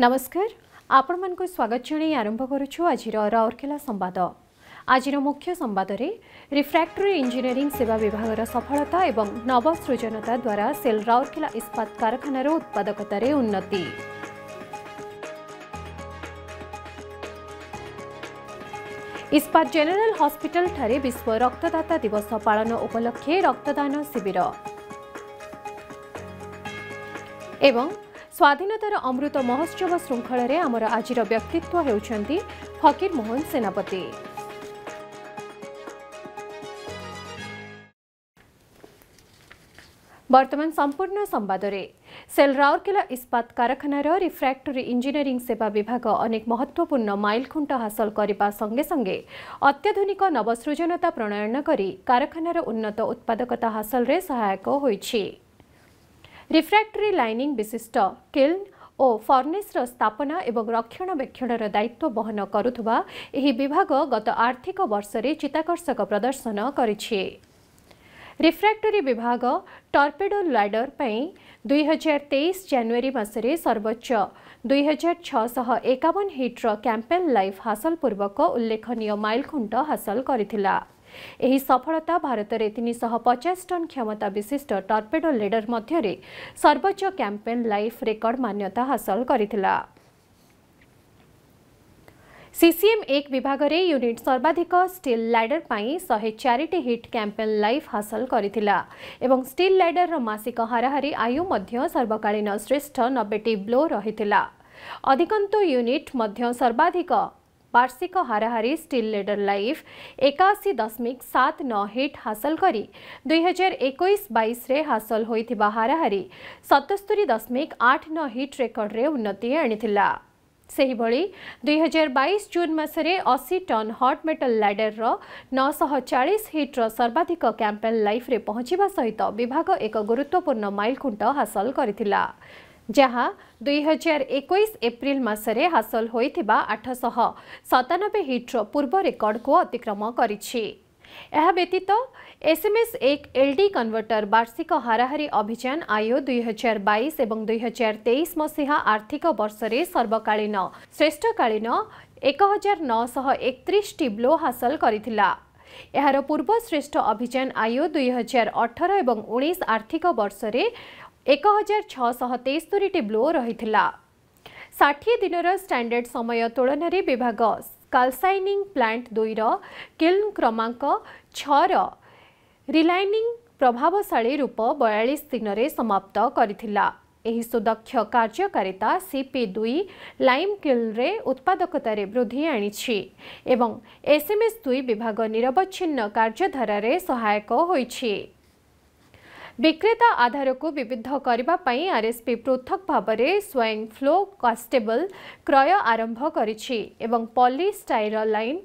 ନମସ୍କାର ଆପଣମାନଙ୍କୁ ସ୍ୱାଗତ ଜଣାଇ ଆରମ୍ଭ କରୁଛୁ ଆଜିର ରାଉରକେଲା ସମ୍ବାଦ ଆଜିର ମୁଖ୍ୟ ସମ୍ବାଦରେ ରିଫ୍ରାକ୍ଟୋରି ଇଞ୍ଜିନିୟରିଂ ସେବା ବିଭାଗର ସଫଳତା ଏବଂ ନବସୃଜନତା ଦ୍ୱାରା ସେଲ୍ ରାଉରକେଲା ଇସ୍ପାତ କାରଖାନାର ଉତ୍ପାଦକତାରେ ଉନ୍ନତି ଇସ୍ପାତ ଜେନେରାଲ ହସ୍ପିଟାଲଠାରେ ବିଶ୍ୱ ରକ୍ତଦାତା ଦିବସ ପାଳନ ଉପଲକ୍ଷେ ରକ୍ତଦାନ ଶିବିର ଏବଂ ସ୍ୱାଧୀନତାର ଅମୃତ ମହୋତ୍ସବ ଶୃଙ୍ଖଳରେ ଆମର ଆଜିର ବ୍ୟକ୍ତିତ୍ୱ ହେଉଛନ୍ତି ଫକୀରମୋହନ ସେନାପତି ବର୍ତ୍ତମାନ ସମ୍ପୂର୍ଣ୍ଣ ସମ୍ବାଦରେ ସେଲ୍ ରାଉରକେଲା ଇସ୍ପାତ କାରଖାନାର ରିଫ୍ରାକ୍ଟୋରୀ ଇଞ୍ଜିନିୟରିଂ ସେବା ବିଭାଗ ଅନେକ ମହତ୍ୱପୂର୍ଣ୍ଣ ମାଇଲଖୁଣ୍ଟ ହାସଲ କରିବା ସଙ୍ଗେ ସଙ୍ଗେ ଅତ୍ୟାଧୁନିକ ନବସୃଜନତା ପ୍ରଣୟନ କରି କାରଖାନାର ଉନ୍ନତ ଉତ୍ପାଦକତା ହାସଲରେ ସହାୟକ ହୋଇଛି ରିଫ୍ରାକ୍ଟରୀ ଲାଇନିଂ ବିଶିଷ୍ଟ କିଲ୍ନ ଓ ଫର୍ନେସ୍ର ସ୍ଥାପନା ଏବଂ ରକ୍ଷଣାବେକ୍ଷଣର ଦାୟିତ୍ୱ ବହନ କରୁଥିବା ଏହି ବିଭାଗ ଗତ ଆର୍ଥିକ ବର୍ଷରେ ଚିତାକର୍ଷକ ପ୍ରଦର୍ଶନ କରିଛି ରିଫ୍ରାକ୍ଟରୀ ବିଭାଗ ଟର୍ପେଡୋ ଲାଡର ପାଇଁ ଦୁଇହଜାର ତେଇଶ ଜାନୁଆରୀ ମାସରେ ସର୍ବୋଚ୍ଚ ଦୁଇହଜାର ଛଅଶହ ଏକାବନ ହିଟ୍ର କ୍ୟାମ୍ପେନ୍ ଲାଇଫ୍ ହାସଲ ପୂର୍ବକ ଉଲ୍ଲେଖନୀୟ ମାଇଲଖୁଣ୍ଟ ହାସଲ କରିଥିଲା ଏହି ସଫଳତା ଭାରତରେ ତିନିଶହ ପଚାଶ ଟନ୍ କ୍ଷମତା ବିଶିଷ୍ଟ ଟର୍ପେଡୋ ଲିଡର ମଧ୍ୟରେ ସର୍ବୋଚ୍ଚ କ୍ୟାମ୍ପେନ୍ ଲାଇଫ୍ ରେକର୍ଡ ମାନ୍ୟତା ହାସଲ କରିଥିଲା ସିସିଏମ୍ ଏକ ବିଭାଗରେ ୟୁନିଟ୍ ସର୍ବାଧିକ ଷ୍ଟିଲ୍ ଲ୍ୟାଡର ପାଇଁ ଶହେ ଚାରିଟି ହିଟ୍ କ୍ୟାମ୍ପେନ୍ ଲାଇଫ୍ ହାସଲ କରିଥିଲା ଏବଂ ଷ୍ଟିଲ୍ ଲ୍ୟାଡରର ମାସିକ ହାରାହାରି ଆୟୁ ମଧ୍ୟ ସର୍ବକାଳୀନ ଶ୍ରେଷ୍ଠ ନବେଟି ବ୍ଲୋ ରହିଥିଲା ଅଧିକନ୍ତୁ ୟୁନିଟ୍ ମଧ୍ୟ ସର୍ବାଧିକ वार्षिक हाराहारी स्टिल लिडर लाइफ एकाशी दशमिक सात नौ हिट हासिल कर दुई हजार एक हासिल होता हाराहारी सतस्तरी दशमिक आठ नौ हिट रेकर्ड रे उन्नति आनी से ही दुई बैश जून मसने अशी टन हट मेटल लैडर नौश चालीस हिट्र सर्वाधिक कैंपेन लाइफ पहुंचा सहित विभाग एक गुरुत्वपूर्ण माइलखुंट हासल कर ଯାହା ଦୁଇହଜାର ଏକୋଇଶ ଏପ୍ରିଲ ମାସରେ ହାସଲ ହୋଇଥିବା ଆଠଶହ ସତାନବେ ହିଟ୍ର ପୂର୍ବ ରେକର୍ଡକୁ ଅତିକ୍ରମ କରିଛି ଏହା ବ୍ୟତୀତ ଏସ୍ଏମ୍ଏସ୍ ଏକ ଏଲ୍ଡି କନଭର୍ଟର ବାର୍ଷିକ ହାରାହାରି ଅଭିଯାନ ଆୟୁ ଦୁଇହଜାର ବାଇଶ ଏବଂ ଦୁଇହଜାର ତେଇଶ ମସିହା ଆର୍ଥିକ ବର୍ଷରେ ସର୍ବକାଳୀନ ଶ୍ରେଷ୍ଠକାଳୀନ ଏକ ହଜାର ନଅଶହ ଏକତିରିଶଟି ବ୍ଲୋ ହାସଲ କରିଥିଲା ଏହାର ପୂର୍ବ ଶ୍ରେଷ୍ଠ ଅଭିଯାନ ଆୟୁ ଦୁଇହଜାର ଅଠର ଏବଂ ଉଣେଇଶ ଆର୍ଥିକ ବର୍ଷରେ ଏକ ହଜାର ଛଅଶହ ତେସ୍ତୋରିଟି ବ୍ଲୋ ରହିଥିଲା ଷାଠିଏ ଦିନର ଷ୍ଟାଣ୍ଡାର୍ଡ ସମୟ ତୁଳନାରେ ବିଭାଗ କାଲସାଇନିଂ ପ୍ଲାଣ୍ଟ ଦୁଇର କିଲ୍ନ କ୍ରମାଙ୍କ ଛଅର ରିଲାଇନିଂ ପ୍ରଭାବଶାଳୀ ରୂପ ବୟାଳିଶ ଦିନରେ ସମାପ୍ତ କରିଥିଲା ଏହି ସୁଦକ୍ଷ କାର୍ଯ୍ୟକାରିତା ସିପି ଦୁଇ ଲାଇମ୍ କିଲ୍ନରେ ଉତ୍ପାଦକତାରେ ବୃଦ୍ଧି ଆଣିଛି ଏବଂ ଏସ୍ଏମ୍ଏସ୍ ଦୁଇ ବିଭାଗ ନିରବଚ୍ଛିନ୍ନ କାର୍ଯ୍ୟଧାରାରେ ସହାୟକ ହୋଇଛି विक्रेता आधार को विविध करने आरएसपी पृथक भाव स्वयं फ्लो कस्टेबल क्रय आरंभ कर लाइन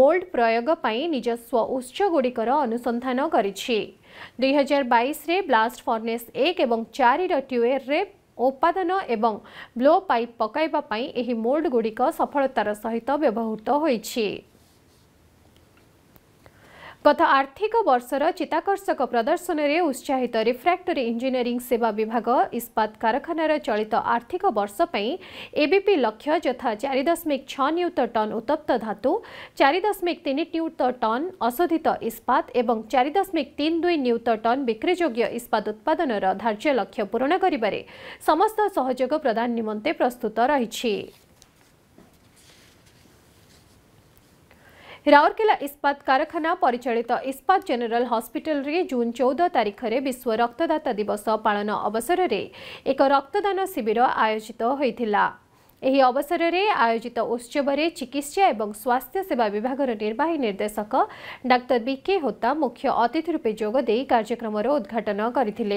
मोल्ड प्रयोग निजस्व उत्सगुड़िकर अनुसंधान कर दुईहजार रे ब्लास्ट फर्नेस एक एवं चार ट्यूएर उत्पादन एवं ब्लो पाइप पकड़ मोल्ड गुड़िक सफलतार सहित व्यवहृत हो ଗତ ଆର୍ଥିକ ବର୍ଷର ଚିତାକର୍ଷକ ପ୍ରଦର୍ଶନରେ ଉତ୍ସାହିତ ରିଫ୍ରାକ୍ଟରୀ ଇଞ୍ଜିନିୟରିଂ ସେବା ବିଭାଗ ଇସ୍ପାତ କାରଖାନାର ଚଳିତ ଆର୍ଥିକ ବର୍ଷ ପାଇଁ ଏବିପି ଲକ୍ଷ୍ୟ ଯଥା ଚାରି ଦଶମିକ ଛଅ ନିୟୁତ ଟନ୍ ଉତ୍ତପ୍ତ ଧାତୁ ଚାରି ଦଶମିକ ତିନି ନିୟୁତ ଟନ୍ ଅଶୋଧିତ ଇସ୍ପାତ ଏବଂ ଚାରି ଦଶମିକ ତିନି ଦୁଇ ନିୟୁତ ଟନ୍ ବିକ୍ରିଯୋଗ୍ୟ ଇସ୍ପାତ ଉତ୍ପାଦନର ଧାର୍ଯ୍ୟ ଲକ୍ଷ୍ୟ ପୂରଣ କରିବାରେ ସମସ୍ତ ସହଯୋଗ ପ୍ରଦାନ ନିମନ୍ତେ ପ୍ରସ୍ତୁତ ରହିଛି राउरकेला इस्पात कारखाना परिचालित इस्पात जनरल हस्पिटाल जून चौदह तारीख में विश्व रक्तदाता दिवस पालन अवसर में एक रक्तदान शिविर आयोजित होता अवसर में आयोजित उत्सव में चिकित्सा और स्वास्थ्य सेवा विभाग निर्वाही निर्देशक डाक्तर बिके होता मुख्य अतिथि रूपे जोगद कार्यक्रम उद्घाटन करते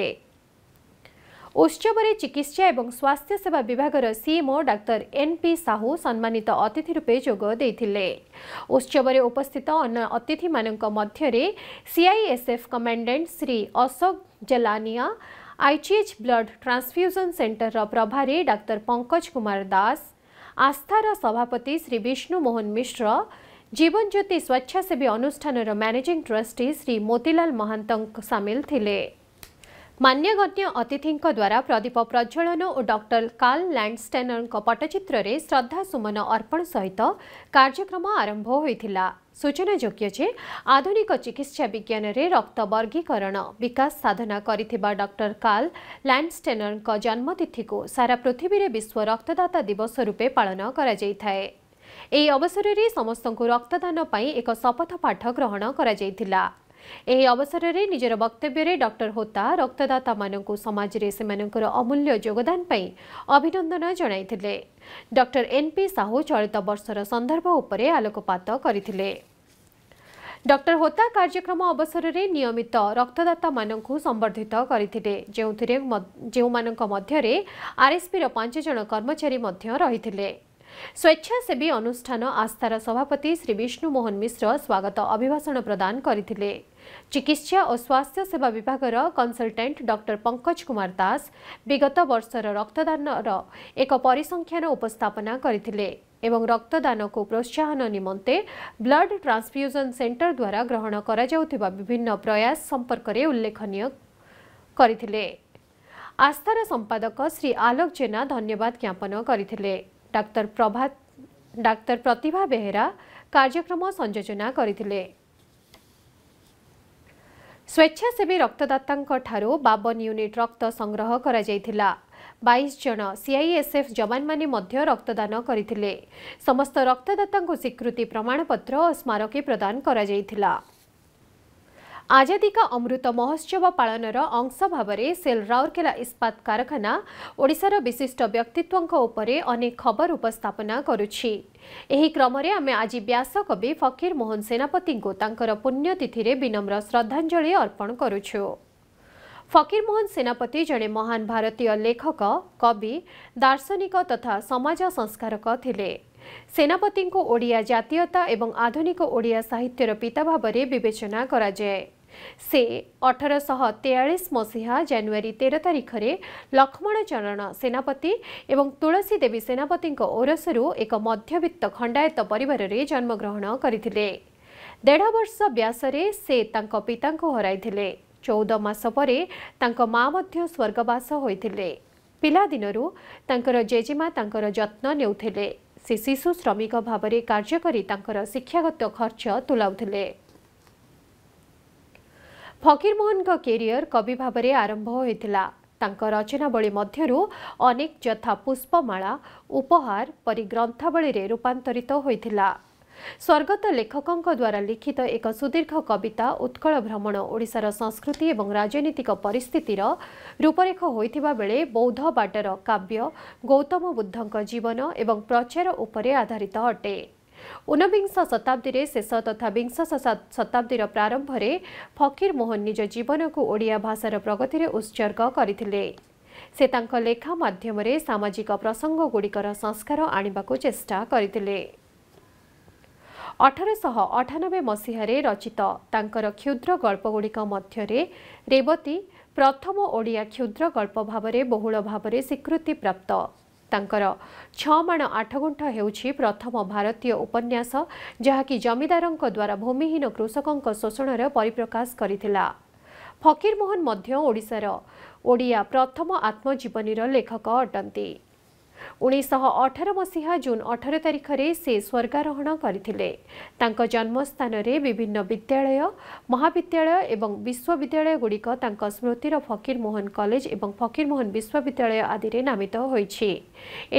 उत्सव में चिकित्सा और स्वास्थ्य सेवा विभाग सीएमओ डाक्तर एनपी साहू सम्मानित अतिथि रूपे जोगद उत्सव में उपस्थित अन्य अतिथि मध्य CISF commandant Shri Ashok Jalania IGH blood transfusion centre प्रभारी डाक्तर पंकज कुमार दास आस्थार सभापति श्री विष्णु मोहन मिश्र जीवनज्योति स्वेच्छासेवी अनुष्ठान मैनेजिंग ट्रस्टी श्री मोतिलाल महांत सामिल थी ମାନ୍ୟଗଣ୍ୟ ଅତିଥିଙ୍କ ଦ୍ୱାରା ପ୍ରଦୀପ ପ୍ରଜ୍ୱଳନ ଓ ଡକ୍ଟର କାର୍ଲ ଲ୍ୟାଣ୍ଡଷ୍ଟେନରଙ୍କ ପଟ୍ଟଚିତ୍ରରେ ଶ୍ରଦ୍ଧାସୁମନ ଅର୍ପଣ ସହିତ କାର୍ଯ୍ୟକ୍ରମ ଆରମ୍ଭ ହୋଇଥିଲା ସୂଚନାଯୋଗ୍ୟ ଯେ ଆଧୁନିକ ଚିକିତ୍ସା ବିଜ୍ଞାନରେ ରକ୍ତ ବର୍ଗୀକରଣ ବିକାଶ ସାଧନା କରିଥିବା ଡକ୍ଟର କାର୍ଲ ଲ୍ୟାଣ୍ଡଷ୍ଟେନରଙ୍କ ଜନ୍ମତିଥିକୁ ସାରା ପୃଥିବୀରେ ବିଶ୍ୱ ରକ୍ତଦାତା ଦିବସ ରୂପେ ପାଳନ କରାଯାଇଥାଏ ଏହି ଅବସରରେ ସମସ୍ତଙ୍କୁ ରକ୍ତଦାନ ପାଇଁ ଏକ ଶପଥ ପାଠ ଗ୍ରହଣ କରାଯାଇଥିଲା ଏହି ଅବସରରେ ନିଜର ବକ୍ତବ୍ୟରେ ଡକ୍ଟର ହୋତା ରକ୍ତଦାତାମାନଙ୍କୁ ସମାଜରେ ସେମାନଙ୍କର ଅମୂଲ୍ୟ ଯୋଗଦାନ ପାଇଁ ଅଭିନନ୍ଦନ ଜଣାଇଥିଲେ ଡକ୍ଟର ଏନ୍ପି ସାହୁ ଚଳିତ ବର୍ଷର ସନ୍ଦର୍ଭ ଉପରେ ଆଲୋକପାତ କରିଥିଲେ ଡକ୍ଟର ହୋତା କାର୍ଯ୍ୟକ୍ରମ ଅବସରରେ ନିୟମିତ ରକ୍ତଦାତାମାନଙ୍କୁ ସମ୍ବର୍ଦ୍ଧିତ କରିଥିଲେ ଯେଉଁଥିରେ ଯେଉଁମାନଙ୍କ ମଧ୍ୟରେ ଆର୍ଏସ୍ପିର ପାଞ୍ଚ ଜଣ କର୍ମଚାରୀ ମଧ୍ୟ ରହିଥିଲେ ସ୍ୱେଚ୍ଛାସେବୀ ଅନୁଷ୍ଠାନ ଆସ୍ଥାର ସଭାପତି ଶ୍ରୀ ବିଷ୍ଣୁ ମୋହନ ମିଶ୍ର ସ୍ୱାଗତ ଅଭିଭାଷଣ ପ୍ରଦାନ କରିଥିଲେ चिकित्सा स्वास्थ्यसेवा विभाग र कन्सल्टेन्ट डक्टर पंकज कुमार दास विगत वर्ष रक्तदान र एक परिसंख्यान उपस्पना गरि रक्तदानको प्रोत्साहन निमन्ते ब्लड ट्रान्सफ्युजन द्वारा ग्रहण विभिन्न प्रयास सम्पर्क उल्लेखनीय गरिस्थ संपादक श्री आलोक जेना धन्यवाद ज्ञापन प्रतिभा बेहेरा कार्यक्रम संयोजना गरि ସ୍ୱେଚ୍ଛାସେବୀ ରକ୍ତଦାତାଙ୍କଠାରୁ ବାବନ ୟୁନିଟ୍ ରକ୍ତ ସଂଗ୍ରହ କରାଯାଇଥିଲା ବାଇଶ ଜଣ ସିଆଇଏସ୍ଏଫ୍ ଯବାନମାନେ ମଧ୍ୟ ରକ୍ତଦାନ କରିଥିଲେ ସମସ୍ତ ରକ୍ତଦାତାଙ୍କୁ ସ୍ୱୀକୃତି ପ୍ରମାଣପତ୍ର ଓ ସ୍ମାରକୀ ପ୍ରଦାନ କରାଯାଇଥିଲା आजादीका अमृत महोत्सव अंश भावर सेल राउरकेला इस्पात कारखाना ओडार विशिष्ट व्यक्तित्वको अनेक खबर उपस्पना क्रम आज व्यास कवि फकीर मोहन सेनापति पुण्यतिथि विनम्र श्रद्धाञ्जली अर्पण फकीर मोहन सेनापति जन महान भारतीय लेखक कवि दार्शनिक तथा समक थिए सेनापति ओडिया जातीयता एवं आधुनिक ओडिया साहित्य र पिताभव बेचना ସେ ଅଠରଶହ ତେୟାଳିଶ ମସିହା ଜାନୁଆରୀ ତେର ତାରିଖରେ ଲକ୍ଷ୍ମଣ ଚରଣ ସେନାପତି ଏବଂ ତୁଳସୀ ଦେବୀ ସେନାପତିଙ୍କ ଓରସରୁ ଏକ ମଧ୍ୟବିତ୍ତ ଖଣ୍ଡାୟତ ପରିବାରରେ ଜନ୍ମଗ୍ରହଣ କରିଥିଲେ ଦେଢ଼ବର୍ଷ ବ୍ୟାସରେ ସେ ତାଙ୍କ ପିତାଙ୍କୁ ହରାଇଥିଲେ ଚଉଦ ମାସ ପରେ ତାଙ୍କ ମା ମଧ୍ୟ ସ୍ୱର୍ଗବାସ ହୋଇଥିଲେ ପିଲାଦିନରୁ ତାଙ୍କର ଜେଜେମା ତାଙ୍କର ଯତ୍ନ ନେଉଥିଲେ ସେ ଶିଶୁ ଶ୍ରମିକ ଭାବରେ କାର୍ଯ୍ୟ କରି ତାଙ୍କର ଶିକ୍ଷାଗତ ଖର୍ଚ୍ଚ ତୁଲାଉଥିଲେ फकीर फकीरमोहनको क्यारियर कवि भावना आरम्भ रचनावली मध्य जथा पुष्पमाला उपहार परि ग्रन्थवी रूपान्तरित स्वर्गत द्वारा लिखित एक सुदीर्घ कविता उत्कल भ्रमण ओडार संस्कृति ए राजनीतिक परिस्थिति बेले बौद्ध बाटर काव्य गौतम बुद्धको जीवन ए प्रचार उपर आधारित अटे ଉନବିଂଶ ଶତାବ୍ଦୀରେ ଶେଷ ତଥା ବିଂଶ ଶତାବ୍ଦୀର ପ୍ରାରମ୍ଭରେ ଫକୀରମୋହନ ନିଜ ଜୀବନକୁ ଓଡ଼ିଆ ଭାଷାର ପ୍ରଗତିରେ ଉତ୍ସର୍ଗ କରିଥିଲେ ସେ ତାଙ୍କ ଲେଖା ମାଧ୍ୟମରେ ସାମାଜିକ ପ୍ରସଙ୍ଗଗୁଡ଼ିକର ସଂସ୍କାର ଆଣିବାକୁ ଚେଷ୍ଟା କରିଥିଲେ ଅଠରଶହ ଅଠାନବେ ମସିହାରେ ରଚିତ ତାଙ୍କର କ୍ଷୁଦ୍ର ଗଳ୍ପଗୁଡ଼ିକ ମଧ୍ୟରେ ରେବତୀ ପ୍ରଥମ ଓଡ଼ିଆ କ୍ଷୁଦ୍ର ଗଳ୍ପ ଭାବରେ ବହୁଳ ଭାବରେ ସ୍ୱୀକୃତିପ୍ରାପ୍ତ ତାଙ୍କର ଛଅ ମାଣ ଆଠଗୁଣ୍ଠ ହେଉଛି ପ୍ରଥମ ଭାରତୀୟ ଉପନ୍ୟାସ ଯାହାକି ଜମିଦାରଙ୍କ ଦ୍ୱାରା ଭୂମିହୀନ କୃଷକଙ୍କ ଶୋଷଣର ପରିପ୍ରକାଶ କରିଥିଲା ଫକୀରମୋହନ ମଧ୍ୟ ଓଡ଼ିଶାର ଓଡ଼ିଆ ପ୍ରଥମ ଆତ୍ମଜୀବନୀର ଲେଖକ ଅଟନ୍ତି ଉଣେଇଶହ ଅଠର ମସିହା ଜୁନ୍ ଅଠର ତାରିଖରେ ସେ ସ୍ୱର୍ଗାରୋହଣ କରିଥିଲେ ତାଙ୍କ ଜନ୍ମସ୍ଥାନରେ ବିଭିନ୍ନ ବିଦ୍ୟାଳୟ ମହାବିଦ୍ୟାଳୟ ଏବଂ ବିଶ୍ୱବିଦ୍ୟାଳୟଗୁଡ଼ିକ ତାଙ୍କ ସ୍ମୃତିର ଫକୀରମୋହନ କଲେଜ ଏବଂ ଫକୀରମୋହନ ବିଶ୍ୱବିଦ୍ୟାଳୟ ଆଦିରେ ନାମିତ ହୋଇଛି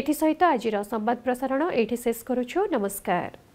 ଏଥିସହିତ ଆଜିର ସମ୍ବାଦ ପ୍ରସାରଣ ଏଇଠି ଶେଷ କରୁଛୁ ନମସ୍କାର